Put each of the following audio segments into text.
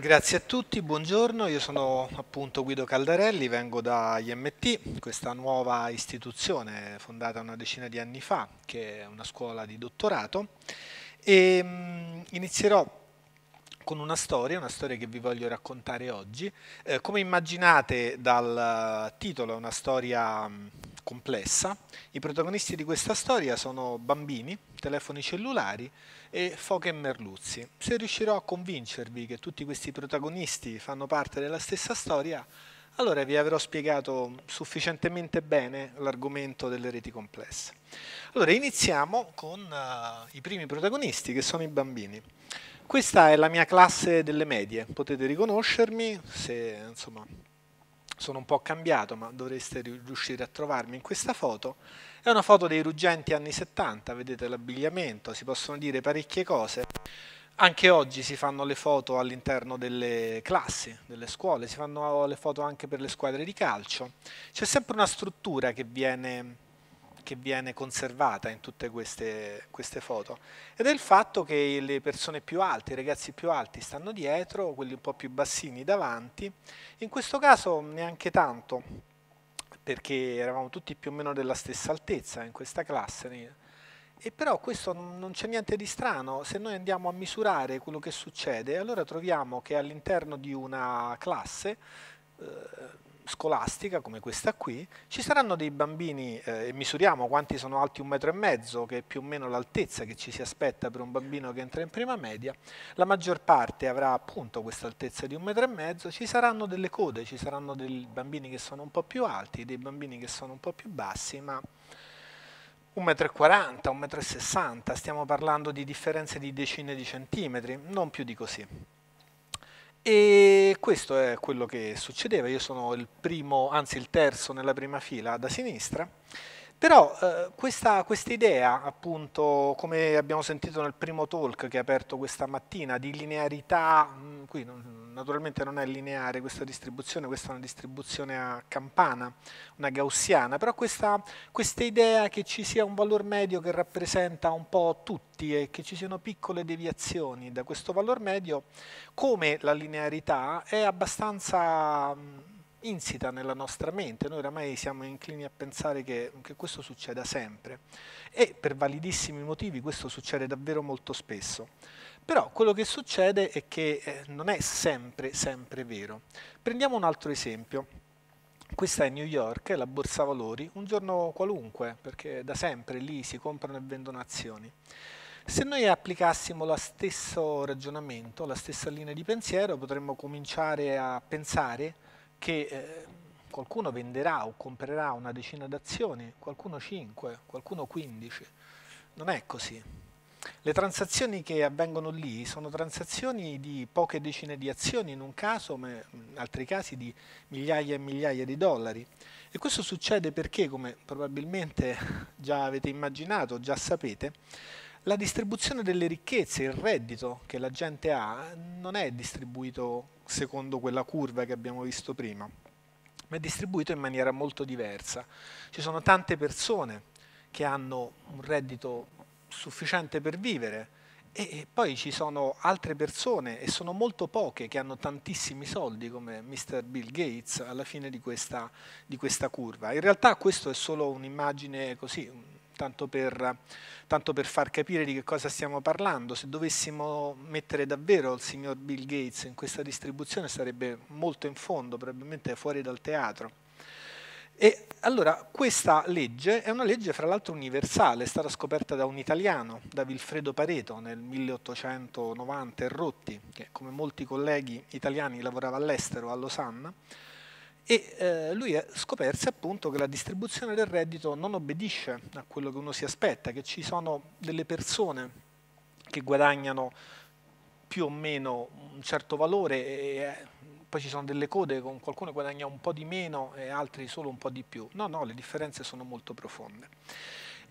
Grazie a tutti, buongiorno, io sono appunto Guido Caldarelli, vengo da IMT, questa nuova istituzione fondata una decina di anni fa, che è una scuola di dottorato, e mm, inizierò con una storia, una storia che vi voglio raccontare oggi. Eh, come immaginate dal titolo è una storia mm, complessa. I protagonisti di questa storia sono bambini, telefoni cellulari e foche e merluzzi. Se riuscirò a convincervi che tutti questi protagonisti fanno parte della stessa storia, allora vi avrò spiegato sufficientemente bene l'argomento delle reti complesse. Allora iniziamo con uh, i primi protagonisti che sono i bambini. Questa è la mia classe delle medie, potete riconoscermi se insomma, sono un po' cambiato, ma dovreste riuscire a trovarmi in questa foto. È una foto dei ruggenti anni 70, vedete l'abbigliamento, si possono dire parecchie cose. Anche oggi si fanno le foto all'interno delle classi, delle scuole, si fanno le foto anche per le squadre di calcio. C'è sempre una struttura che viene che viene conservata in tutte queste, queste, foto ed è il fatto che le persone più alte, i ragazzi più alti stanno dietro, quelli un po' più bassini davanti, in questo caso neanche tanto perché eravamo tutti più o meno della stessa altezza in questa classe e però questo non c'è niente di strano, se noi andiamo a misurare quello che succede allora troviamo che all'interno di una classe eh, scolastica come questa qui, ci saranno dei bambini, eh, misuriamo quanti sono alti un metro e mezzo, che è più o meno l'altezza che ci si aspetta per un bambino che entra in prima media, la maggior parte avrà appunto questa altezza di un metro e mezzo, ci saranno delle code, ci saranno dei bambini che sono un po' più alti, dei bambini che sono un po' più bassi, ma 1,40 m, 1,60 m, stiamo parlando di differenze di decine di centimetri, non più di così. E questo è quello che succedeva, io sono il primo, anzi il terzo nella prima fila da sinistra, però eh, questa idea, appunto, come abbiamo sentito nel primo talk che ha aperto questa mattina, di linearità, mh, mm, qui non, naturalmente non è lineare questa distribuzione, questa è una distribuzione a campana, una gaussiana, però questa, questa idea che ci sia un valore medio che rappresenta un po' tutti e che ci siano piccole deviazioni da questo valore medio, come la linearità, è abbastanza mm, insita nella nostra mente, noi oramai siamo inclini a pensare che, che, questo succeda sempre e per validissimi motivi questo succede davvero molto spesso. Però quello che succede è che eh, non è sempre, sempre vero. Prendiamo un altro esempio. Questa è New York, la borsa valori, un giorno qualunque, perché da sempre lì si comprano e vendono azioni. Se noi applicassimo lo stesso ragionamento, la stessa linea di pensiero, potremmo cominciare a pensare che eh, qualcuno venderà o comprerà una decina d'azioni, qualcuno 5, qualcuno 15. Non è così. Le transazioni che avvengono lì sono transazioni di poche decine di azioni in un caso, ma in altri casi di migliaia e migliaia di dollari. E questo succede perché, come probabilmente già avete immaginato, già sapete, la distribuzione delle ricchezze, il reddito che la gente ha, non è distribuito secondo quella curva che abbiamo visto prima, ma è distribuito in maniera molto diversa. Ci sono tante persone che hanno un reddito sufficiente per vivere e poi ci sono altre persone e sono molto poche che hanno tantissimi soldi come Mr. Bill Gates alla fine di questa, di questa curva. In realtà questo è solo un'immagine così, tanto per, tanto per, far capire di che cosa stiamo parlando. Se dovessimo mettere davvero il signor Bill Gates in questa distribuzione sarebbe molto in fondo, probabilmente fuori dal teatro. E allora, questa legge è una legge fra l'altro universale, è stata scoperta da un italiano, da Vilfredo Pareto nel 1890 e Rotti, che come molti colleghi italiani lavorava all'estero, a Losanna, e eh, lui scoperse appunto che la distribuzione del reddito non obbedisce a quello che uno si aspetta, che ci sono delle persone che guadagnano più o meno un certo valore e poi ci sono delle code con qualcuno guadagna un po' di meno e altri solo un po' di più. No, no, le differenze sono molto profonde.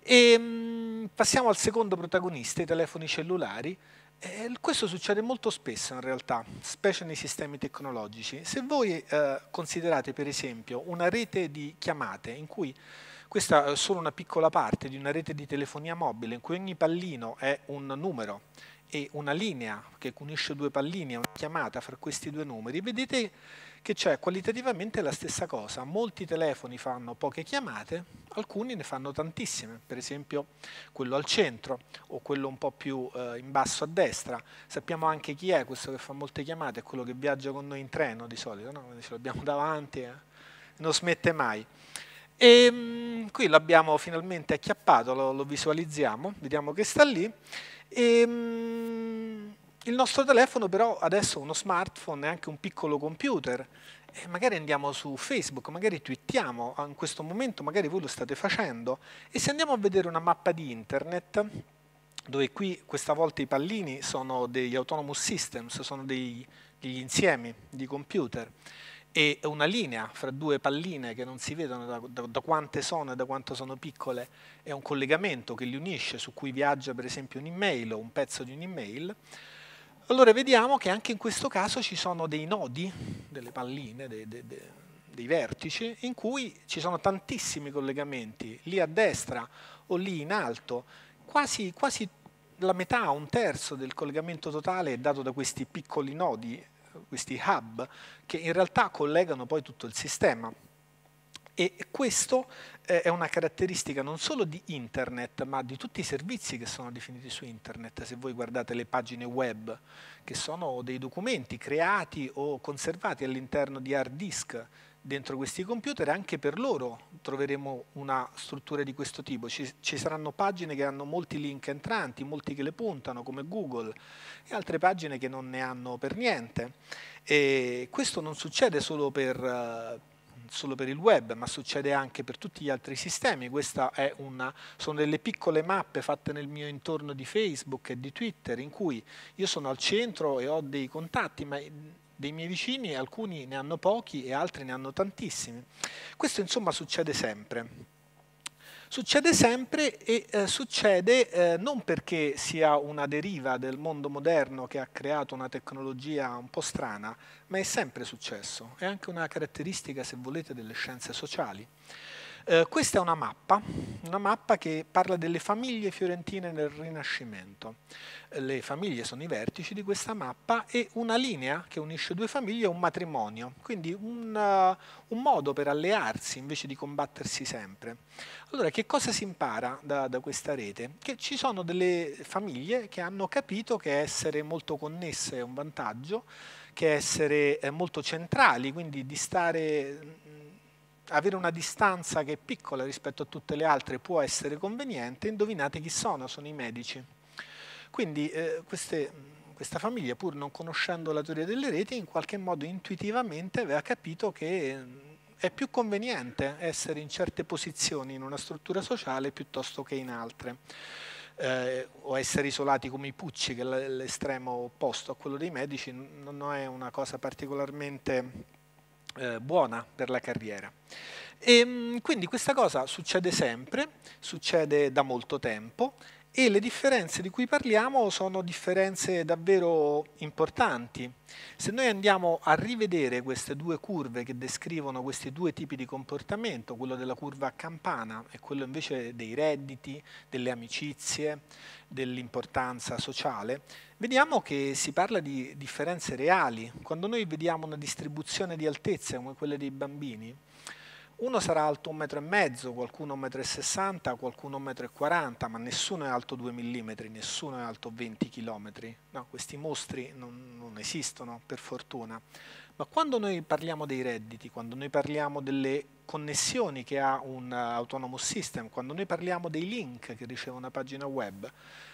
E, ehm, passiamo al secondo protagonista, i telefoni cellulari. Eh, questo succede molto spesso in realtà, specie nei sistemi tecnologici. Se voi eh, considerate per esempio una rete di chiamate in cui questa è eh, solo una piccola parte di una rete di telefonia mobile in cui ogni pallino è un numero e una linea che unisce due palline, una chiamata fra questi due numeri, vedete che c'è qualitativamente la stessa cosa. Molti telefoni fanno poche chiamate, alcuni ne fanno tantissime, per esempio quello al centro o quello un po' più eh, in basso a destra. Sappiamo anche chi è questo che fa molte chiamate, è quello che viaggia con noi in treno di solito, no? ce l'abbiamo davanti, eh? non smette mai. E ehm, mh, qui l'abbiamo finalmente acchiappato, lo, lo visualizziamo, vediamo che sta lì e, ehm, il nostro telefono però adesso è uno smartphone e anche un piccolo computer e magari andiamo su Facebook, magari twittiamo ah, in questo momento, magari voi lo state facendo e se andiamo a vedere una mappa di internet dove qui questa volta i pallini sono degli autonomous systems, sono dei, degli insiemi di computer e una linea fra due palline che non si vedono da, da, da, quante sono e da quanto sono piccole è un collegamento che li unisce su cui viaggia per esempio un'email o un pezzo di un'email allora vediamo che anche in questo caso ci sono dei nodi delle palline dei, dei, dei vertici in cui ci sono tantissimi collegamenti lì a destra o lì in alto quasi, quasi la metà, un terzo del collegamento totale è dato da questi piccoli nodi questi hub che in realtà collegano poi tutto il sistema. E questo eh, è una caratteristica non solo di internet, ma di tutti i servizi che sono definiti su internet. Se voi guardate le pagine web, che sono dei documenti creati o conservati all'interno di hard disk dentro questi computer, anche per loro troveremo una struttura di questo tipo. Ci, ci, saranno pagine che hanno molti link entranti, molti che le puntano, come Google, e altre pagine che non ne hanno per niente. E questo non succede solo per, eh, solo per il web, ma succede anche per tutti gli altri sistemi. Queste sono delle piccole mappe fatte nel mio intorno di Facebook e di Twitter, in cui io sono al centro e ho dei contatti, ma dei miei vicini, alcuni ne hanno pochi e altri ne hanno tantissimi. Questo insomma succede sempre. Succede sempre e eh, succede eh, non perché sia una deriva del mondo moderno che ha creato una tecnologia un po' strana, ma è sempre successo, è anche una caratteristica, se volete, delle scienze sociali. Eh, questa è una mappa, una mappa che parla delle famiglie fiorentine nel Rinascimento. Eh, le famiglie sono i vertici di questa mappa e una linea che unisce due famiglie è un matrimonio, quindi un, uh, un modo per allearsi invece di combattersi sempre. Allora, che cosa si impara da, da questa rete? Che ci sono delle famiglie che hanno capito che essere molto connesse è un vantaggio, che essere molto centrali, quindi di stare avere una distanza che è piccola rispetto a tutte le altre può essere conveniente, indovinate chi sono, sono i medici. Quindi eh, queste, questa famiglia, pur non conoscendo la teoria delle reti, in qualche modo intuitivamente aveva capito che mm, è più conveniente essere in certe posizioni in una struttura sociale piuttosto che in altre. Eh, o essere isolati come i pucci, che è l'estremo opposto a quello dei medici, non è una cosa particolarmente eh, buona per la carriera. E, ehm, quindi questa cosa succede sempre, succede da molto tempo e le differenze di cui parliamo sono differenze davvero importanti. Se noi andiamo a rivedere queste due curve che descrivono questi due tipi di comportamento, quello della curva campana e quello invece dei redditi, delle amicizie, dell'importanza sociale, vediamo che si parla di differenze reali. Quando noi vediamo una distribuzione di altezze come quella dei bambini, uno sarà alto un metro e mezzo, qualcuno un metro e sessanta, qualcuno un metro e quaranta, ma nessuno è alto due millimetri, nessuno è alto venti chilometri. No, questi mostri non, non esistono, per fortuna. Ma quando noi parliamo dei redditi, quando noi parliamo delle connessioni che ha un eh, autonomous system, quando noi parliamo dei link che riceve una pagina web,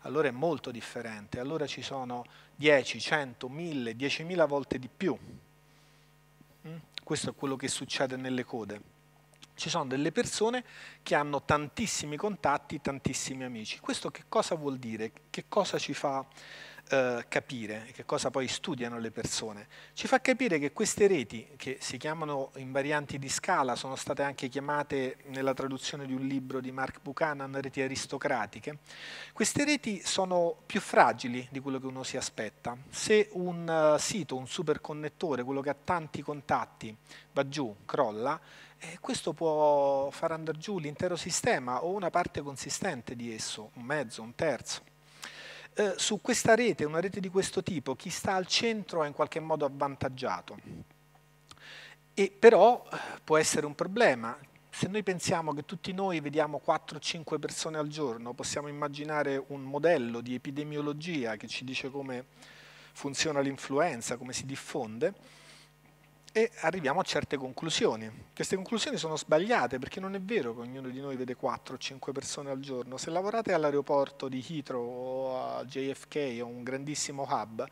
allora è molto differente, allora ci sono 10, 100, 1000, 10.000 volte di più. Mm? Questo è quello che succede nelle code. Ci sono delle persone che hanno tantissimi contatti, tantissimi amici. Questo che cosa vuol dire? Che cosa ci fa eh, capire, che cosa poi studiano le persone, ci fa capire che queste reti, che si chiamano invarianti di scala, sono state anche chiamate nella traduzione di un libro di Mark Buchanan, reti aristocratiche, queste reti sono più fragili di quello che uno si aspetta. Se un eh, sito, un superconnettore, quello che ha tanti contatti, va giù, crolla, eh, questo può far andare giù l'intero sistema o una parte consistente di esso, un mezzo, un terzo. Eh, su questa rete, una rete di questo tipo, chi sta al centro è in qualche modo avvantaggiato. E però eh, può essere un problema. Se noi pensiamo che tutti noi vediamo 4-5 persone al giorno, possiamo immaginare un modello di epidemiologia che ci dice come funziona l'influenza, come si diffonde, e arriviamo a certe conclusioni. Queste conclusioni sono sbagliate perché non è vero che ognuno di noi vede 4 o 5 persone al giorno. Se lavorate all'aeroporto di Heathrow o a JFK o un grandissimo hub,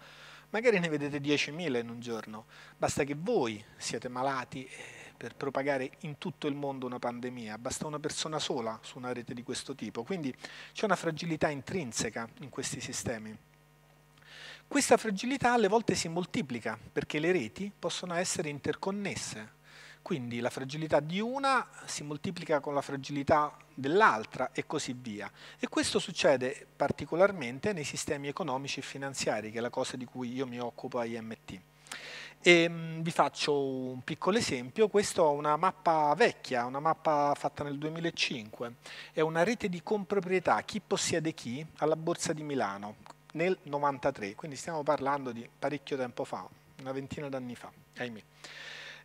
magari ne vedete 10.000 in un giorno. Basta che voi siate malati eh, per propagare in tutto il mondo una pandemia, basta una persona sola su una rete di questo tipo. Quindi c'è una fragilità intrinseca in questi sistemi. Questa fragilità alle volte si moltiplica perché le reti possono essere interconnesse, quindi la fragilità di una si moltiplica con la fragilità dell'altra e così via. E questo succede particolarmente nei sistemi economici e finanziari, che è la cosa di cui io mi occupo a IMT. E, ehm, vi faccio un piccolo esempio, questa è una mappa vecchia, una mappa fatta nel 2005, è una rete di comproprietà, chi possiede chi, alla Borsa di Milano, nel 93, quindi stiamo parlando di parecchio tempo fa, una ventina d'anni fa, ahimè.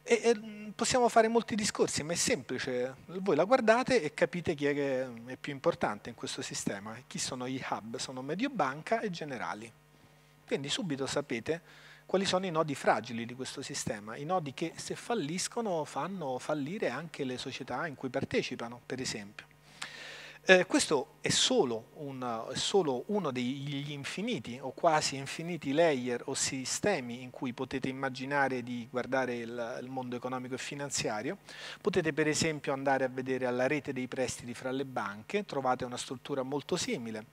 E, e, mm, possiamo fare molti discorsi, ma è semplice, voi la guardate e capite chi è, che è più importante in questo sistema, chi sono i hub, sono Mediobanca e Generali. Quindi subito sapete quali sono i nodi fragili di questo sistema, i nodi che se falliscono fanno fallire anche le società in cui partecipano, per esempio. Eh, questo è solo, un, è solo, uno degli infiniti o quasi infiniti layer o sistemi in cui potete immaginare di guardare il, il, mondo economico e finanziario. Potete per esempio andare a vedere alla rete dei prestiti fra le banche, trovate una struttura molto simile.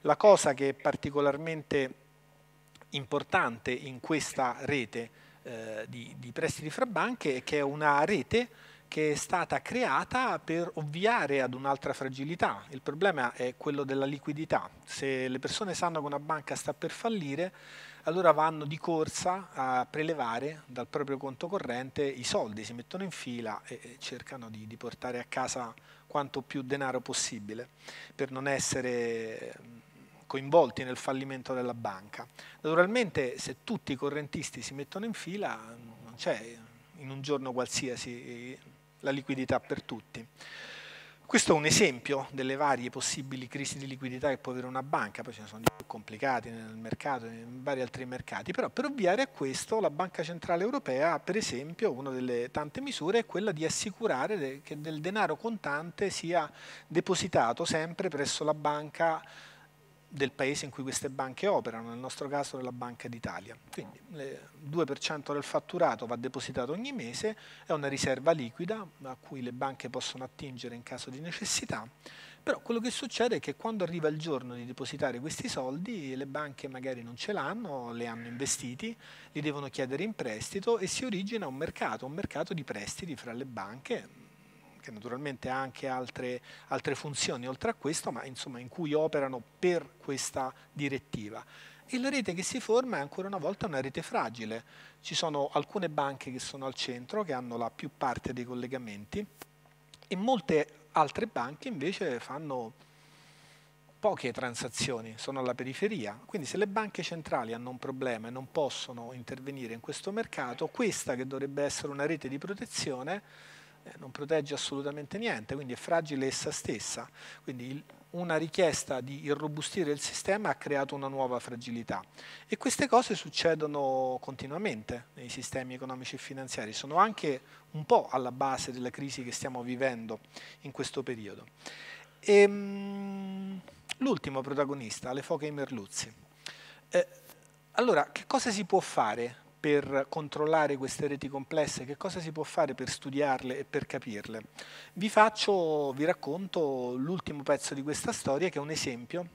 La cosa che è particolarmente importante in questa rete eh, di, di, prestiti fra banche è che è una rete che è stata creata per ovviare ad un'altra fragilità. Il problema è quello della liquidità. Se le persone sanno che una banca sta per fallire, allora vanno di corsa a prelevare dal proprio conto corrente i soldi, si mettono in fila e cercano di, di portare a casa quanto più denaro possibile per non essere ehm, coinvolti nel fallimento della banca. Naturalmente se tutti i correntisti si mettono in fila non c'è in un giorno qualsiasi eh, la liquidità per tutti. Questo è un esempio delle varie possibili crisi di liquidità che può avere una banca, poi ce ne sono di più complicati nel mercato, in vari altri mercati, però per ovviare a questo la Banca Centrale Europea, per esempio, una delle tante misure è quella di assicurare che del denaro contante sia depositato sempre presso la banca del paese in cui queste banche operano, nel nostro caso della Banca d'Italia. Quindi il 2% del fatturato va depositato ogni mese, è una riserva liquida a cui le banche possono attingere in caso di necessità, però quello che succede è che quando arriva il giorno di depositare questi soldi le banche magari non ce l'hanno, le hanno investiti, li devono chiedere in prestito e si origina un mercato, un mercato di prestiti fra le banche, che naturalmente ha anche altre, altre funzioni oltre a questo, ma insomma in cui operano per questa direttiva. E la rete che si forma è ancora una volta una rete fragile. Ci sono alcune banche che sono al centro, che hanno la più parte dei collegamenti, e molte altre banche invece fanno poche transazioni, sono alla periferia. Quindi se le banche centrali hanno un problema e non possono intervenire in questo mercato, questa che dovrebbe essere una rete di protezione eh, non protegge assolutamente niente, quindi è fragile essa stessa. Quindi una richiesta di irrobustire il sistema ha creato una nuova fragilità. E queste cose succedono continuamente nei sistemi economici e finanziari, sono anche un po' alla base della crisi che stiamo vivendo in questo periodo. Ehm, l'ultimo protagonista, le foche e i merluzzi. Eh, allora, che cosa si può fare per controllare queste reti complesse, che cosa si può fare per studiarle e per capirle. Vi faccio, vi racconto l'ultimo pezzo di questa storia che è un esempio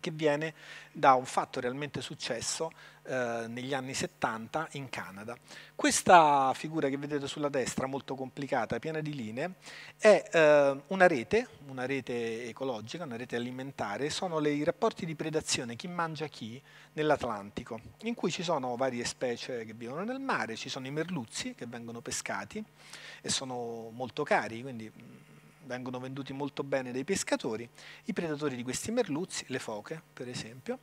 che viene da un fatto realmente successo eh, negli anni 70 in Canada. Questa figura che vedete sulla destra, molto complicata, piena di linee, è eh, una rete, una rete ecologica, una rete alimentare, sono le, i rapporti di predazione, chi mangia chi, nell'Atlantico, in cui ci sono varie specie che vivono nel mare, ci sono i merluzzi che vengono pescati e sono molto cari, quindi mm, vengono venduti molto bene dai pescatori, i predatori di questi merluzzi, le foche per esempio,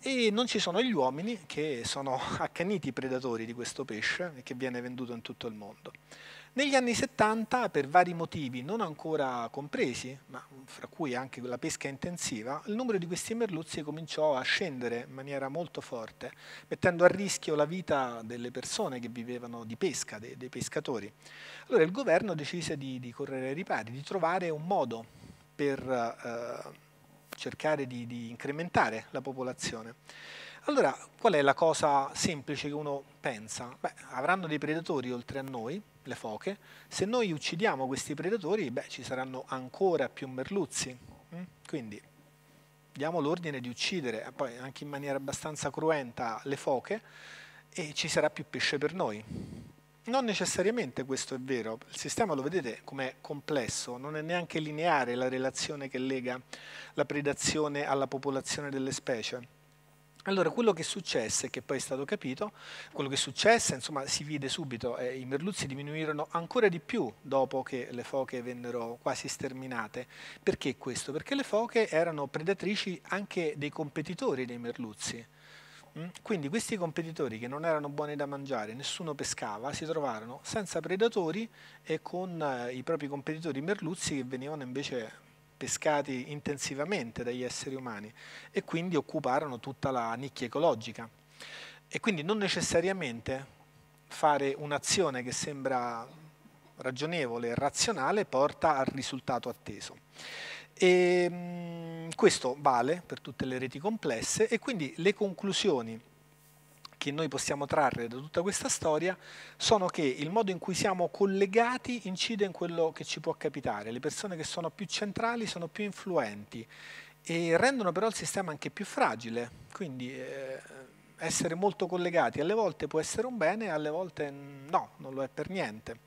e non ci sono gli uomini che sono accaniti predatori di questo pesce che viene venduto in tutto il mondo. Negli anni 70, per vari motivi non ancora compresi, ma fra cui anche la pesca intensiva, il numero di questi merluzzi cominciò a scendere in maniera molto forte, mettendo a rischio la vita delle persone che vivevano di pesca, dei, dei pescatori. Allora il governo decise di, di, correre ai ripari, di trovare un modo per eh, cercare di, di incrementare la popolazione. Allora, qual è la cosa semplice che uno pensa? Beh, avranno dei predatori oltre a noi, le foche, se noi uccidiamo questi predatori, beh, ci saranno ancora più merluzzi. Mm? Quindi diamo l'ordine di uccidere, eh, poi anche in maniera abbastanza cruenta, le foche e ci sarà più pesce per noi. Non necessariamente questo è vero, il sistema lo vedete com'è complesso, non è neanche lineare la relazione che lega la predazione alla popolazione delle specie allora, quello che successe, che poi è stato capito, quello che successe, insomma, si vide subito, eh, i merluzzi diminuirono ancora di più dopo che le foche vennero quasi sterminate. Perché questo? Perché le foche erano predatrici anche dei competitori dei merluzzi. Mm? Quindi questi competitori che non erano buoni da mangiare, nessuno pescava, si trovarono senza predatori e con eh, i propri competitori merluzzi che venivano invece pescati intensivamente dagli esseri umani e quindi occuparono tutta la nicchia ecologica. E quindi non necessariamente fare un'azione che sembra ragionevole e razionale porta al risultato atteso. E, mm, questo vale per tutte le reti complesse e quindi le conclusioni che noi possiamo trarre da tutta questa storia sono che il modo in cui siamo collegati incide in quello che ci può capitare. Le persone che sono più centrali sono più influenti e rendono però il sistema anche più fragile. Quindi eh, essere molto collegati, alle volte può essere un bene, alle volte no, non lo è per niente.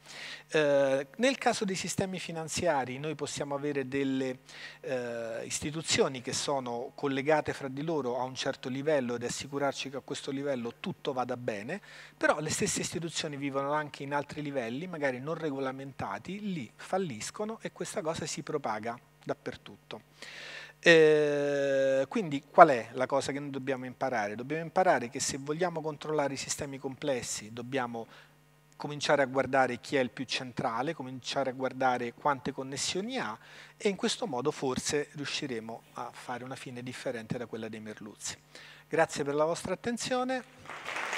Eh, nel caso dei sistemi finanziari noi possiamo avere delle eh, istituzioni che sono collegate fra di loro a un certo livello ed assicurarci che a questo livello tutto vada bene, però le stesse istituzioni vivono anche in altri livelli, magari non regolamentati, lì falliscono e questa cosa si propaga dappertutto. Eh, quindi qual è la cosa che noi dobbiamo imparare? Dobbiamo imparare che se vogliamo controllare i sistemi complessi dobbiamo cominciare a guardare chi è il più centrale, cominciare a guardare quante connessioni ha e in questo modo forse riusciremo a fare una fine differente da quella dei merluzzi. Grazie per la vostra attenzione.